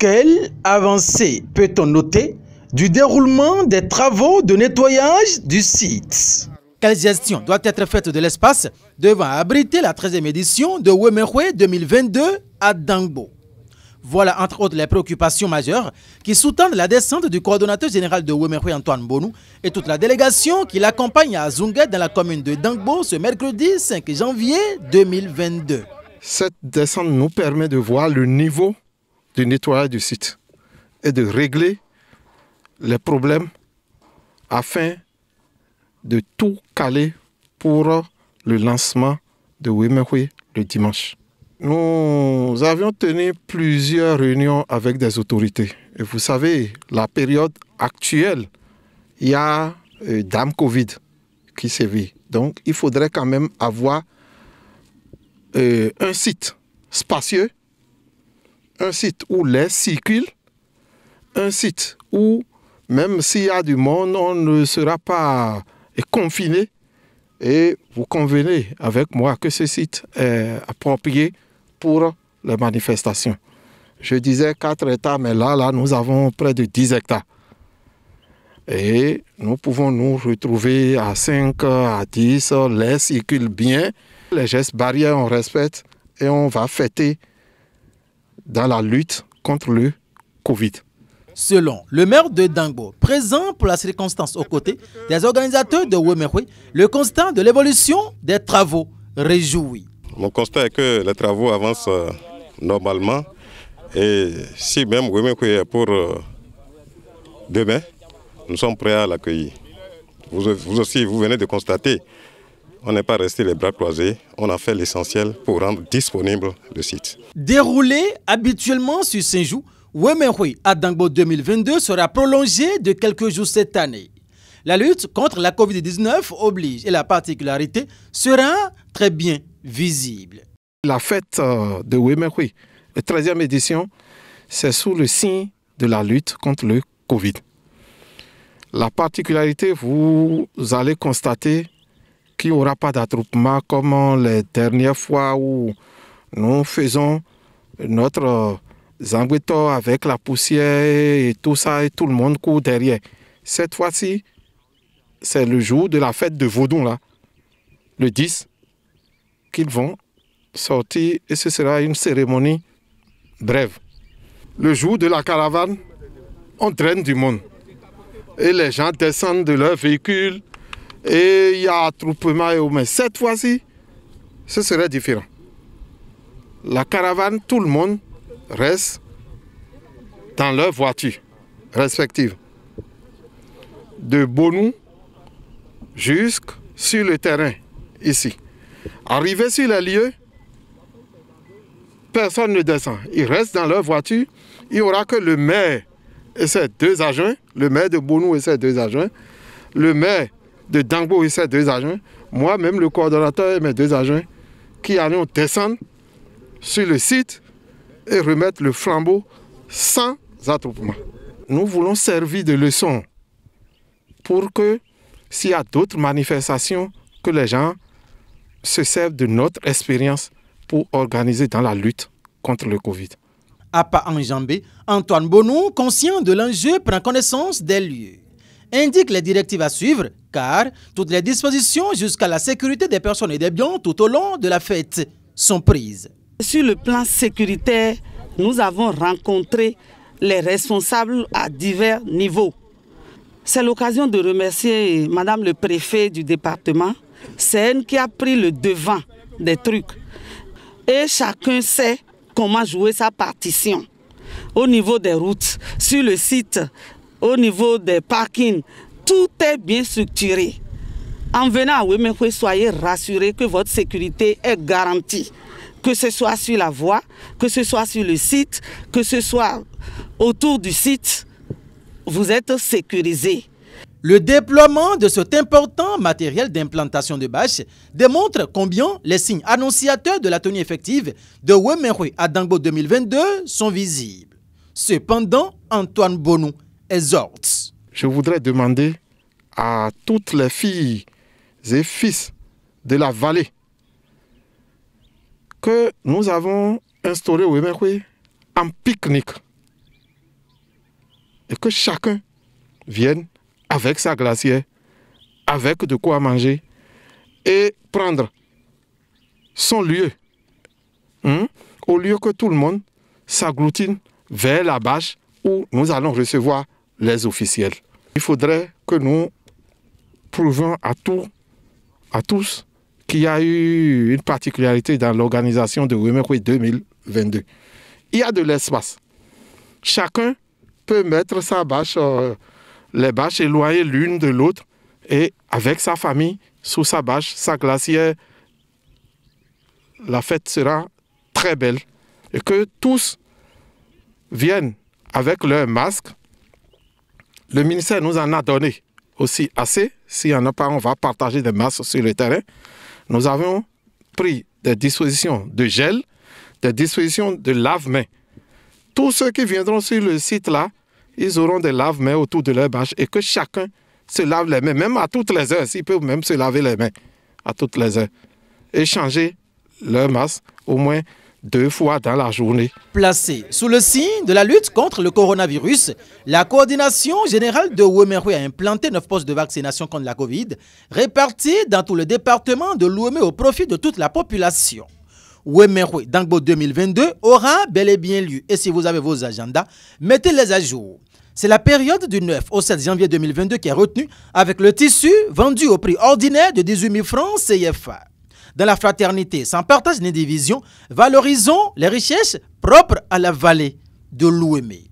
Quelle avancée peut-on noter du déroulement des travaux de nettoyage du site Quelle gestion doit être faite de l'espace devant abriter la 13e édition de Wemerwe 2022 à Dangbo voilà entre autres les préoccupations majeures qui sous-tendent la descente du coordonnateur général de Wemerwe Antoine Bonou et toute la délégation qui l'accompagne à Zunget dans la commune de Dangbo ce mercredi 5 janvier 2022. Cette descente nous permet de voir le niveau du nettoyage du site et de régler les problèmes afin de tout caler pour le lancement de Wemehui le dimanche. Nous avions tenu plusieurs réunions avec des autorités. Et vous savez, la période actuelle, il y a dam euh, dame Covid qui sévit. Donc, il faudrait quand même avoir euh, un site spacieux un site où les circule, un site où même s'il y a du monde, on ne sera pas confiné. Et vous convenez avec moi que ce site est approprié pour les manifestations. Je disais quatre hectares, mais là, là, nous avons près de 10 hectares. Et nous pouvons nous retrouver à 5, à 10, les circule bien, les gestes barrières, on respecte et on va fêter dans la lutte contre le Covid. Selon le maire de Dango, présent pour la circonstance aux côtés des organisateurs de Wemekwe, le constat de l'évolution des travaux réjouit. Mon constat est que les travaux avancent euh, normalement et si même Wemekwe est pour euh, demain, nous sommes prêts à l'accueillir. vous aussi, vous venez de constater on n'est pas resté les bras croisés, on a fait l'essentiel pour rendre disponible le site. Déroulé habituellement sur Saint-Jou, Wemerhui à Dangbo 2022 sera prolongé de quelques jours cette année. La lutte contre la COVID-19 oblige et la particularité sera très bien visible. La fête euh, de Wemenhui, la 13e édition, c'est sous le signe de la lutte contre le Covid. La particularité, vous allez constater qu'il n'y aura pas d'attroupement comme les dernières fois où nous faisons notre euh, zangueto avec la poussière et tout ça, et tout le monde court derrière. Cette fois-ci, c'est le jour de la fête de Vaudon, là, le 10, qu'ils vont sortir et ce sera une cérémonie brève. Le jour de la caravane, on traîne du monde. Et les gens descendent de leur véhicule et il y a attroupement et mais cette fois-ci, ce serait différent. La caravane, tout le monde reste dans leur voiture respective. De Bonou jusqu'à sur le terrain, ici. Arrivé sur les lieux, personne ne descend. Ils restent dans leur voiture. Il n'y aura que le maire et ses deux agents, le maire de Bonou et ses deux agents, le maire de Dangbo et ses deux agents, moi-même le coordonnateur et mes deux agents, qui allons descendre sur le site et remettre le flambeau sans attroupement. Nous voulons servir de leçon pour que s'il y a d'autres manifestations, que les gens se servent de notre expérience pour organiser dans la lutte contre le Covid. À pas Antoine Bonou, conscient de l'enjeu, prend connaissance des lieux indique les directives à suivre car toutes les dispositions jusqu'à la sécurité des personnes et des biens tout au long de la fête sont prises. Sur le plan sécuritaire, nous avons rencontré les responsables à divers niveaux. C'est l'occasion de remercier Madame le préfet du département. C'est elle qui a pris le devant des trucs. Et chacun sait comment jouer sa partition. Au niveau des routes, sur le site au niveau des parkings, tout est bien structuré. En venant à Wemekwe, soyez rassurés que votre sécurité est garantie. Que ce soit sur la voie, que ce soit sur le site, que ce soit autour du site, vous êtes sécurisé. Le déploiement de cet important matériel d'implantation de bâches démontre combien les signes annonciateurs de la tenue effective de Wemerwe à Dangbo 2022 sont visibles. Cependant, Antoine Bonou je voudrais demander à toutes les filles et fils de la vallée que nous avons instauré au en pique-nique et que chacun vienne avec sa glacière, avec de quoi manger et prendre son lieu hein, au lieu que tout le monde s'agglutine vers la bâche où nous allons recevoir les officiels. Il faudrait que nous prouvions à, à tous qu'il y a eu une particularité dans l'organisation de Week 2022. Il y a de l'espace. Chacun peut mettre sa bâche, euh, les bâches éloignées l'une de l'autre, et avec sa famille, sous sa bâche, sa glacière, la fête sera très belle. Et que tous viennent avec leur masque le ministère nous en a donné aussi assez. S'il n'y en a pas, on va partager des masses sur le terrain. Nous avons pris des dispositions de gel, des dispositions de lave mains Tous ceux qui viendront sur le site-là, ils auront des lave-mains autour de leur bâche et que chacun se lave les mains, même à toutes les heures. S'ils peuvent même se laver les mains à toutes les heures. Et changer leur masse au moins deux fois dans la journée. Placée sous le signe de la lutte contre le coronavirus, la coordination générale de Ouémeroué a implanté neuf postes de vaccination contre la Covid, répartis dans tout le département de l'Ouémé au profit de toute la population. Ouémeroué Dangbo 2022 aura bel et bien lieu et si vous avez vos agendas, mettez-les à jour. C'est la période du 9 au 7 janvier 2022 qui est retenue avec le tissu vendu au prix ordinaire de 18 000 francs CFA dans la fraternité, sans partage ni division, valorisons les richesses propres à la vallée de l'Ouémé.